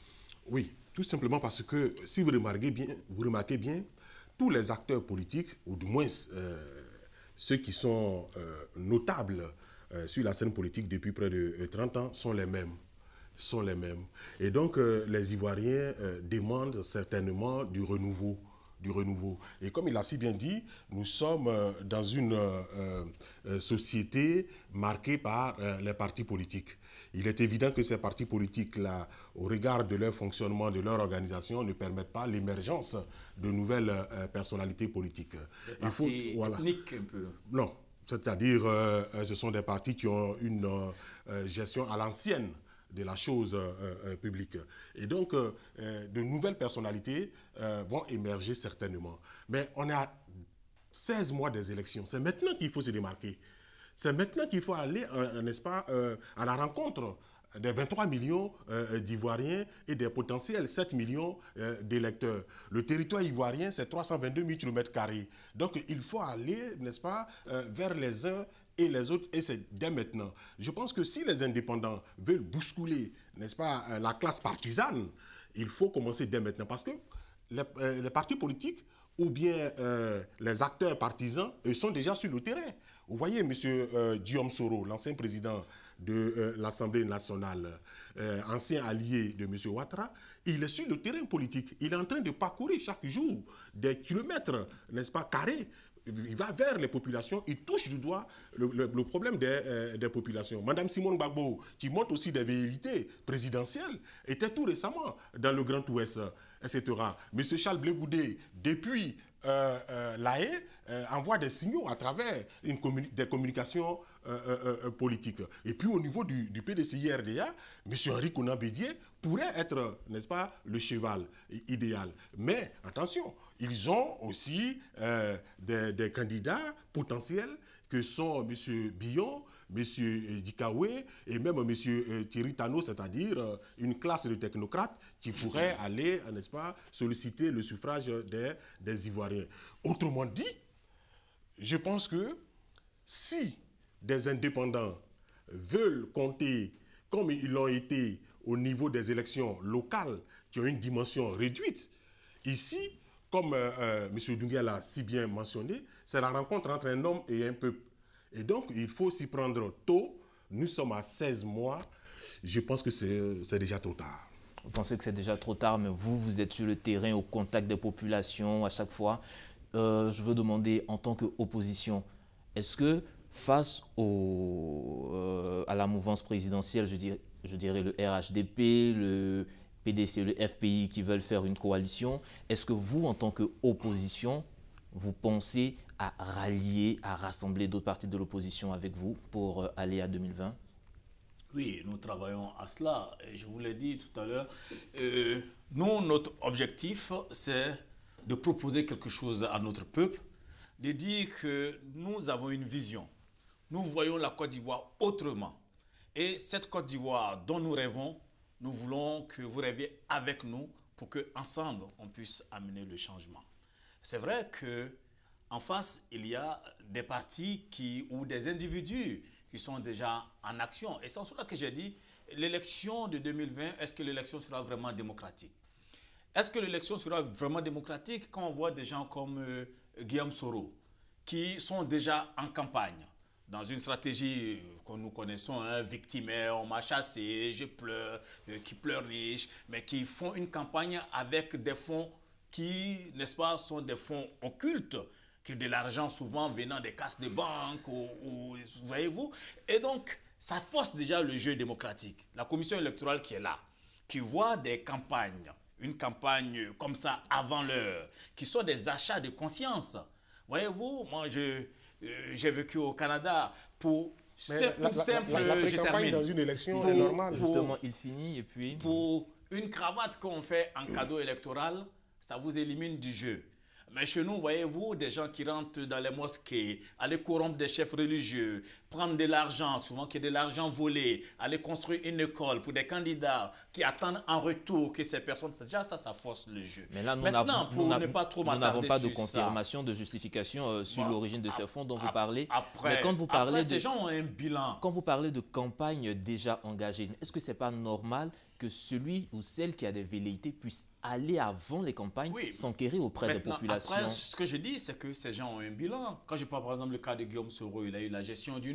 Oui, tout simplement parce que si vous remarquez bien, vous remarquez bien tous les acteurs politiques, ou du moins euh, ceux qui sont euh, notables euh, sur la scène politique depuis près de 30 ans, sont les mêmes sont les mêmes. Et donc, euh, les Ivoiriens euh, demandent certainement du renouveau. Du renouveau. Et comme il a si bien dit, nous sommes euh, dans une société marquée par les partis politiques. Il est évident que ces partis politiques-là, au regard de leur fonctionnement, de leur organisation, ne permettent pas l'émergence de nouvelles personnalités politiques. Il faut, voilà. un peu. Non, c'est-à-dire, euh, ce sont des partis qui ont une gestion à l'ancienne de la chose euh, euh, publique. Et donc, euh, de nouvelles personnalités vont émerger certainement. Mais on est à 16 mois des élections. C'est maintenant qu'il faut se démarquer. C'est maintenant qu'il faut aller, n'est-ce pas, à la rencontre des 23 millions d'Ivoiriens et des potentiels 7 millions d'électeurs. Le territoire ivoirien, c'est 322 000 km. Donc il faut aller, n'est-ce pas, vers les uns et les autres, et c'est dès maintenant. Je pense que si les indépendants veulent bousculer, n'est-ce pas, euh, la classe partisane, il faut commencer dès maintenant. Parce que les, euh, partis politiques ou bien euh, les acteurs partisans, ils sont déjà sur le terrain. Vous voyez, M. Diom Guillaume Soro, l'ancien président de l'Assemblée nationale, ancien allié de M. Ouattara, il est sur le terrain politique. Il est en train de parcourir chaque jour des kilomètres, n'est-ce pas, carrés, il va vers les populations, il touche du doigt le, problème euh, des, populations. Madame Simone Gbagbo, qui montre aussi des vérités présidentielles, était tout récemment dans le Grand Ouest, etc. Monsieur Charles Blegoudé, depuis euh, euh, l'AE euh, envoie des signaux à travers des communications politiques. Et puis au niveau du, du PDCI-RDA, M. Henri Conan pourrait être, n'est-ce pas, le cheval idéal. Mais attention, ils ont aussi des, des, candidats potentiels que sont M. Billon, M. Euh, Dikawe et même euh, M. Euh, Thierry Tano, c'est-à-dire une classe de technocrates qui pourrait aller, n'est-ce pas, solliciter le suffrage des, Ivoiriens. Autrement dit, je pense que si des indépendants veulent compter comme ils l'ont été au niveau des élections locales qui ont une dimension réduite, ici, comme Monsieur M. a si bien mentionné, c'est la rencontre entre un homme et un peuple. Et donc, il faut s'y prendre tôt. Nous sommes à 16 mois. Je pense que c'est déjà trop tard. Vous pensez que c'est déjà trop tard, mais vous, vous êtes sur le terrain au contact des populations à chaque fois. Euh, je veux demander, en tant qu'opposition, est-ce que face euh, à la mouvance présidentielle, je dirais, je dirais le RHDP, le PDC, le FPI qui veulent faire une coalition, est-ce que vous, en tant qu'opposition, vous pensez à rallier, à rassembler d'autres partis de l'opposition avec vous pour euh, aller à 2020 Oui, nous travaillons à cela. Et je vous l'ai dit tout à l'heure, euh, nous, notre objectif, c'est de proposer quelque chose à notre peuple, de dire que nous avons une vision. Nous voyons la Côte d'Ivoire autrement. Et cette Côte d'Ivoire dont nous rêvons, nous voulons que vous rêviez avec nous pour qu'ensemble, on puisse amener le changement. C'est vrai que en face, il y a des partis qui, ou des individus qui sont déjà en action. Et c'est en cela que j'ai dit, l'élection de 2020, est-ce que l'élection sera vraiment démocratique Est-ce que l'élection sera vraiment démocratique quand on voit des gens comme euh, Guillaume Soro, qui sont déjà en campagne dans une stratégie euh, que nous connaissons, hein, victimaire, on m'a chassé, je pleure, euh, qui pleure riche, mais qui font une campagne avec des fonds qui, n'est-ce pas, sont des fonds occultes, que de l'argent souvent venant des casses de banques, ou, voyez-vous. Et donc, ça force déjà le jeu démocratique. La commission électorale qui est là, qui voit des campagnes, une campagne comme ça avant l'heure, qui sont des achats de conscience. Voyez-vous, moi, je, euh, j'ai vécu au Canada pour simple, la, la, dans une élection c'est normal. Justement, il finit et puis... Pour une cravate qu'on fait en cadeau électoral, ça vous élimine du jeu. Mais chez nous, voyez-vous, des gens qui rentrent dans les mosquées, allez corrompre des chefs religieux, prendre de l'argent, souvent y ait de l'argent volé, aller construire une école pour des candidats qui attendent en retour que ces personnes... cest Déjà, ça, ça force le jeu. Mais là, nous Maintenant, pour pas trop Nous n'avons pas de confirmation, de justification euh, sur bah, l'origine de ces fonds dont vous parlez. Après, Mais quand vous parlez de, ces gens ont un bilan. Quand vous parlez de campagne déjà engagée, est-ce que ce n'est pas normal que celui ou celle qui a des velléités puisse aller avant les campagnes, s'enquérir auprès des populations Après, ce que je dis, c'est que ces gens ont un bilan. Quand je prends par exemple le cas de Guillaume Soro, il a eu la gestion du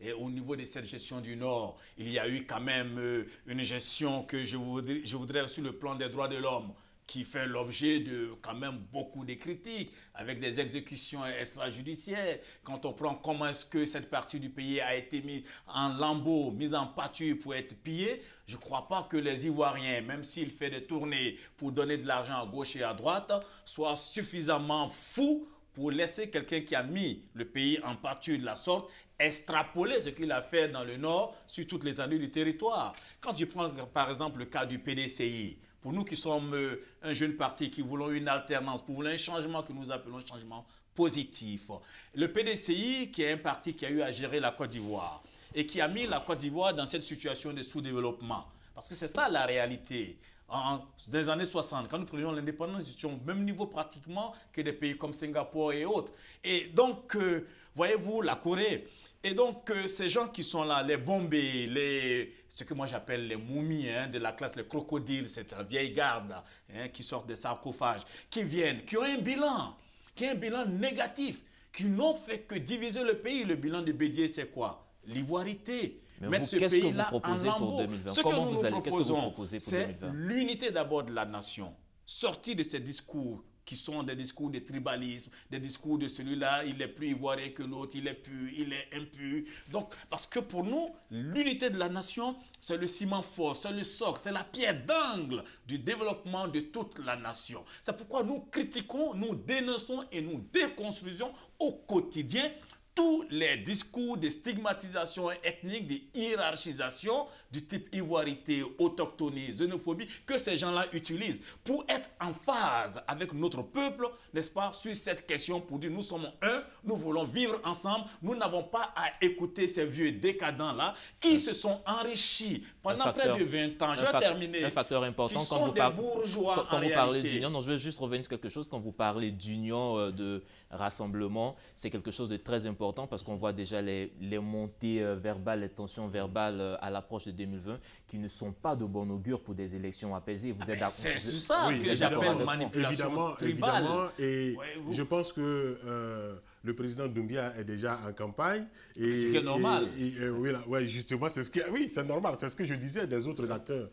et au niveau de cette gestion du Nord, il y a eu quand même euh, une gestion que je voudrais, je voudrais sur le plan des droits de l'homme qui fait l'objet de quand même beaucoup de critiques, avec des exécutions extrajudiciaires. Quand on prend comment est-ce que cette partie du pays a été mise en lambeaux, mise en pâture pour être pillée, je ne crois pas que les Ivoiriens, même s'ils font des tournées pour donner de l'argent à gauche et à droite, soient suffisamment fous pour laisser quelqu'un qui a mis le pays en partie de la sorte extrapoler ce qu'il a fait dans le nord sur toute l'étendue du territoire. Quand tu prends par exemple le cas du PDCI, pour nous qui sommes euh, un jeune parti, qui voulons une alternance, pour voulons un changement que nous appelons changement positif, le PDCI qui est un parti qui a eu à gérer la Côte d'Ivoire et qui a mis la Côte d'Ivoire dans cette situation de sous-développement. Parce que c'est ça la réalité en, dans les années 60, quand nous prenions l'indépendance, nous étions au même niveau pratiquement que des pays comme Singapour et autres. Et donc, euh, voyez-vous, la Corée. Et donc, euh, ces gens qui sont là, les bombés, les, ce que moi j'appelle les momies hein, de la classe, les crocodiles, cette vieille garde hein, qui sort des sarcophages, qui viennent, qui ont un bilan, qui ont un bilan négatif, qui n'ont fait que diviser le pays. Le bilan de Bédier, c'est quoi L'ivoirité. Mais qu'est-ce que vous proposez pour 2020 Ce que nous pour proposons, c'est l'unité d'abord de la nation. sortie de ces discours qui sont des discours de tribalisme, des discours de celui-là, il est plus ivoirien que l'autre, il est pu, il est impur. Donc, parce que pour nous, l'unité de la nation, c'est le ciment fort, c'est le socle, c'est la pierre d'angle du développement de toute la nation. C'est pourquoi nous critiquons, nous dénonçons et nous déconstruisons au quotidien tous les discours de stigmatisation ethnique, de hiérarchisation du type ivoirité, autochtonie, xénophobie que ces gens-là utilisent pour être en phase avec notre peuple, n'est-ce pas, sur cette question pour dire nous sommes un, nous voulons vivre ensemble, nous n'avons pas à écouter ces vieux décadents-là qui se sont enrichis pendant près de 20 ans. Je vais terminer. Un facteur important quand vous, parlez d'union. je veux juste revenir sur quelque chose. Quand vous parlez d'union, euh, de rassemblement, c'est quelque chose de très important parce qu'on voit déjà les, montées euh, verbales, les tensions verbales euh, à l'approche de 2020 qui ne sont pas de bon augure pour des élections apaisées. Vous ah, êtes d'accord C'est ça que j'appelle manipulation évidemment, tribale. et je pense que euh, le président Doumbia est déjà en campagne. Et, ce qui est normal. oui, là, justement, c'est ce oui, c'est normal. C'est ce que je disais des autres acteurs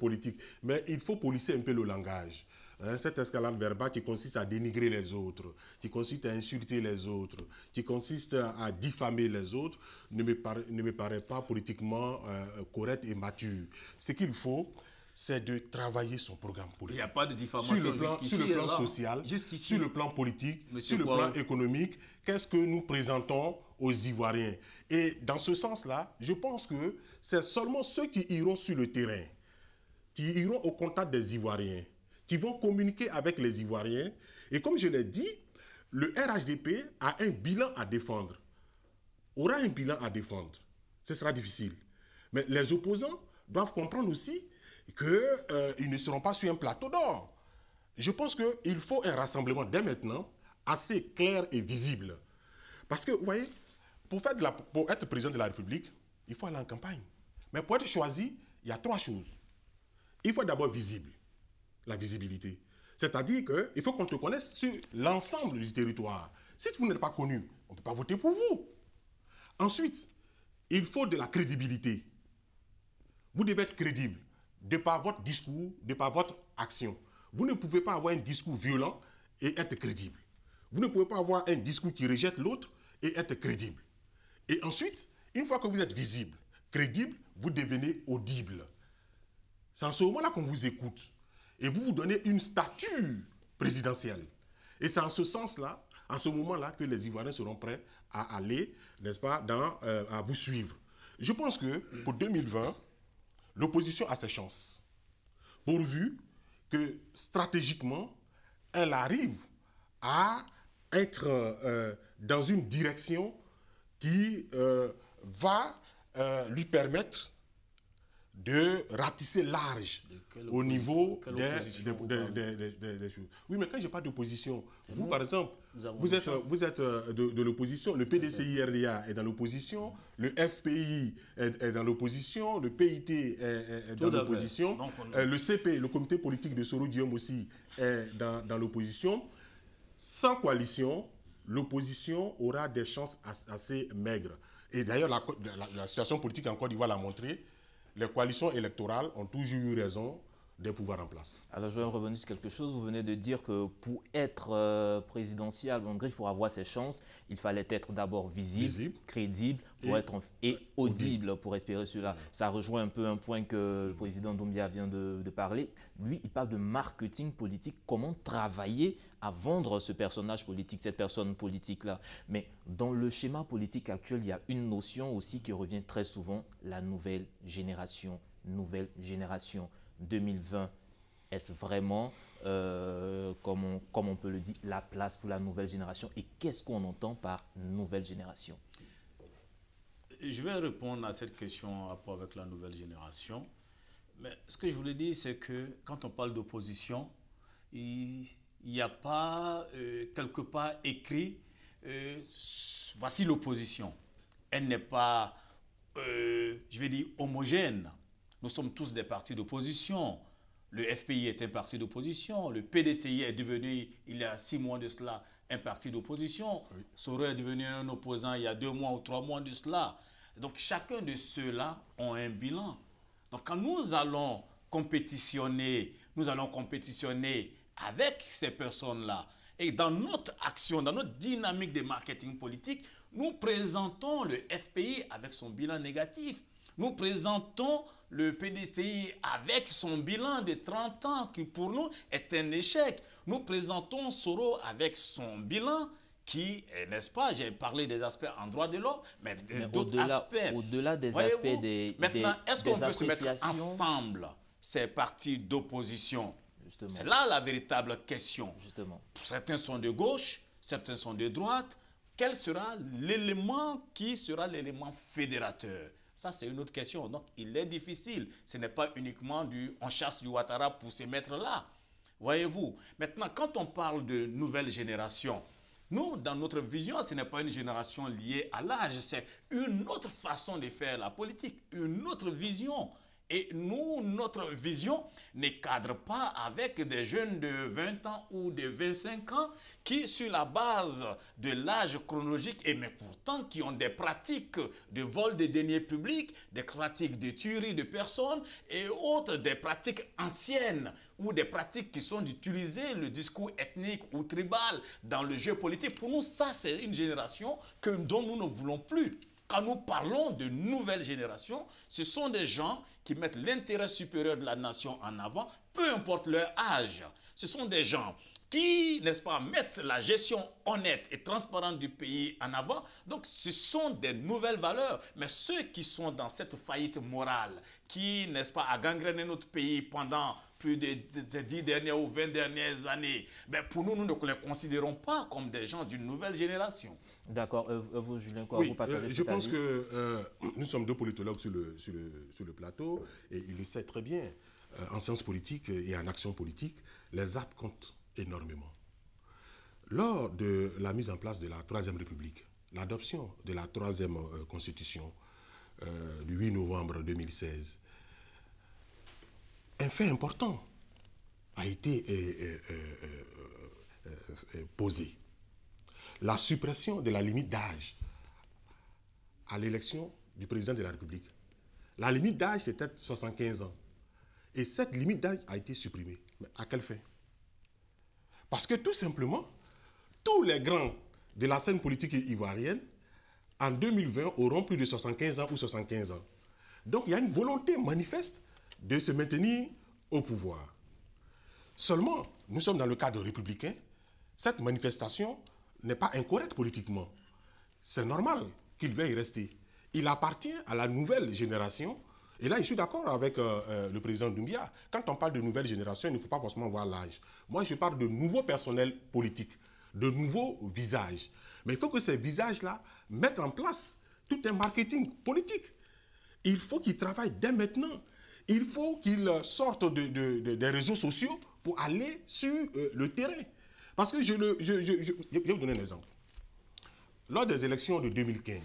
politiques. Mais il faut polisser un peu le langage. Cet hein, cette escalade verbale qui consiste à dénigrer les autres, qui consiste à insulter les autres, qui consiste à diffamer les autres, ne me, paraît pas politiquement euh, correct correcte et mature. Ce qu'il faut, c'est de travailler son programme politique. Il n'y a pas de diffamation sur le plan, social, sur le plan politique, sur le plan économique. Qu'est-ce que nous présentons aux Ivoiriens Et dans ce sens-là, je pense que c'est seulement ceux qui iront sur le terrain, qui iront au contact des Ivoiriens, qui vont communiquer avec les Ivoiriens. Et comme je l'ai dit, le RHDP a un bilan à défendre. Aura un bilan à défendre. Ce sera difficile. Mais les opposants doivent comprendre aussi qu'ils euh, ne seront pas sur un plateau d'or. Je pense qu'il faut un rassemblement dès maintenant assez clair et visible. Parce que, vous voyez, pour, pour être président de la République, il faut aller en campagne. Mais pour être choisi, il y a trois choses. Il faut d'abord visible la visibilité. C'est-à-dire qu'il faut qu'on te connaisse sur l'ensemble du territoire. Si vous n'êtes pas connu, on ne peut pas voter pour vous. Ensuite, il faut de la crédibilité. Vous devez être crédible de par votre discours, de par votre action. Vous ne pouvez pas avoir un discours violent et être crédible. Vous ne pouvez pas avoir un discours qui rejette l'autre et être crédible. Et ensuite, une fois que vous êtes visible, crédible, vous devenez audible. C'est en ce moment-là qu'on vous écoute et vous vous donnez une statue présidentielle. Et c'est en ce sens-là, en ce moment-là, que les Ivoiriens seront prêts à aller, n'est-ce pas, euh, à vous suivre. Je pense que pour 2020, l'opposition a ses chances, pourvu que stratégiquement, elle arrive à être euh, euh, dans une direction qui va lui permettre de ratisser large au niveau des, choses. Oui, mais quand je parle d'opposition, vous, par exemple, vous êtes, vous euh, êtes de, l'opposition, le PDCIRDA est dans l'opposition, le FPI est, dans l'opposition, le PIT est, dans l'opposition, euh, le CP, le comité politique de Soro Diom aussi, est dans, l'opposition. Sans coalition, l'opposition aura des chances assez maigres. Et d'ailleurs, la, la situation politique en Côte d'Ivoire l'a montré, les coalitions électorales ont toujours eu raison des pouvoirs en place. Alors, je vais revenir sur quelque chose. Vous venez de dire que pour être euh, présidentiel, il pour avoir ses chances, il fallait être d'abord visible, crédible, pour et, être et euh, audible, pour espérer cela. Ça rejoint un peu un point que le président Doumbia vient de, de parler. Lui, il parle de marketing politique. Comment travailler à vendre ce personnage politique, cette personne politique-là. Mais dans le schéma politique actuel, il y a une notion aussi qui revient très souvent, la nouvelle génération. Nouvelle génération. 2020 Est-ce vraiment, euh, comme, on, peut le dire, la place pour la nouvelle génération Et qu'est-ce qu'on entend par nouvelle génération Je vais répondre à cette question en rapport avec la nouvelle génération. Mais ce que je voulais dire, c'est que quand on parle d'opposition, il n'y a pas euh, quelque part écrit euh, voici l'opposition. Elle n'est pas, je vais dire, homogène. Nous sommes tous des partis d'opposition. Le FPI est un parti d'opposition. Le PDCI est devenu, il y a six mois de cela, un parti d'opposition. Oui. est devenu un opposant il y a deux mois ou trois mois de cela. Donc chacun de ceux-là ont un bilan. Donc quand nous allons compétitionner, nous allons compétitionner avec ces personnes-là. Et dans notre action, dans notre dynamique de marketing politique, nous présentons le FPI avec son bilan négatif. Nous présentons le PDCI avec son bilan de 30 ans qui pour nous est un échec. Nous présentons Soro avec son bilan qui, eh, n'est-ce pas, j'ai parlé des aspects en droit de l'homme, mais, d'autres aspects. Au-delà des aspects des Maintenant, est-ce qu'on peut se mettre ensemble, ces partis d'opposition C'est là la véritable question. Certains sont de gauche, certains sont de droite. Quel sera l'élément qui sera l'élément fédérateur ça, c'est une autre question. Donc, il est difficile. Ce n'est pas uniquement du on chasse du Ouattara pour se mettre là. Voyez-vous Maintenant, quand on parle de nouvelle génération, nous, dans notre vision, ce n'est pas une génération liée à l'âge, c'est une autre façon de faire la politique, une autre vision. Et nous, notre vision ne cadre pas avec des jeunes de 20 ans ou de 25 ans qui, sur la base de l'âge chronologique, et mais pourtant qui ont des pratiques de vol des deniers publics, des pratiques de tuerie de personnes et autres, des pratiques anciennes ou des pratiques qui sont d'utiliser le discours ethnique ou tribal dans le jeu politique. Pour nous, ça, c'est une génération que, dont nous ne voulons plus. Quand nous parlons de nouvelle génération, ce sont des gens qui mettent l'intérêt supérieur de la nation en avant, peu importe leur âge. Ce sont des gens qui, n'est-ce pas, mettent la gestion honnête et transparente du pays en avant. Donc, ce sont des nouvelles valeurs. Mais ceux qui sont dans cette faillite morale, qui, n'est-ce pas, a gangréné notre pays pendant plus de, ces dix dernières ou vingt dernières années, mais pour nous, nous ne les considérons pas comme des gens d'une nouvelle génération. D'accord. Euh, euh, vous, Julien, quoi vous partagez euh, Je pense que nous sommes deux politologues sur le, sur le, plateau et il le sait très bien. en sciences politiques et en action politique, les actes comptent énormément. Lors de la mise en place de la Troisième République, l'adoption de la Troisième Constitution du 8 novembre 2016, un fait important a été euh, euh, euh, posé. La suppression de la limite d'âge à l'élection du président de la République. La limite d'âge, c'était 75 ans. Et cette limite d'âge a été supprimée. Mais à quelle fin Parce que tout simplement, tous les grands de la scène politique ivoirienne, en 2020, auront plus de 75 ans ou 75 ans. Donc il y a une volonté manifeste de se maintenir au pouvoir. Seulement, nous sommes dans le cadre républicain. Cette manifestation n'est pas incorrecte politiquement. C'est normal qu'il veuille rester. Il appartient à la nouvelle génération. Et là, je suis d'accord avec euh, euh, le président Doumbia. Quand on parle de nouvelle génération, il ne faut pas forcément voir l'âge. Moi, je parle de nouveaux personnels politiques, de nouveaux visages. Mais il faut que ces visages-là mettent en place tout un marketing politique. Il faut qu'ils travaillent dès maintenant il faut qu'ils sortent des réseaux sociaux pour aller sur euh, le terrain. Parce que je, je vais vous donner un exemple. Lors des élections de 2015,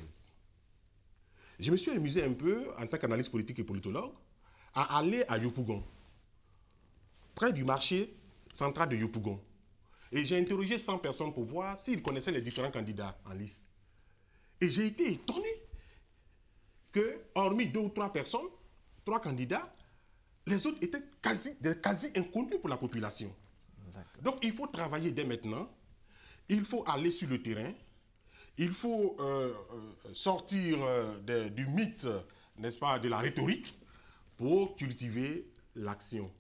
je me suis amusé un peu, en tant qu'analyste politique et politologue, à aller à Yopougon, près du marché central de Yopougon. Et j'ai interrogé 100 personnes pour voir s'ils connaissaient les différents candidats en lice. Et j'ai été étonné que, hormis deux ou trois personnes, trois candidats, les autres étaient quasi, quasi inconnus pour la population. Donc il faut travailler dès maintenant, il faut aller sur le terrain, il faut euh, euh, sortir euh, du mythe, n'est-ce pas, de la rhétorique pour cultiver l'action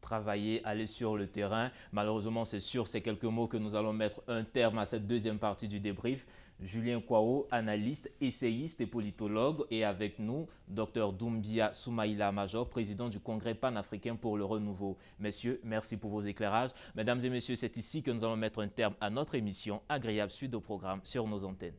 travailler, aller sur le terrain. Malheureusement, c'est sur ces quelques mots que nous allons mettre un terme à cette deuxième partie du débrief. Julien Kwao, analyste, essayiste et politologue, et avec nous, Dr Doumbia Soumaïla Major, président du Congrès panafricain pour le renouveau. Messieurs, merci pour vos éclairages. Mesdames et messieurs, c'est ici que nous allons mettre un terme à notre émission Agréable suite au programme sur nos antennes.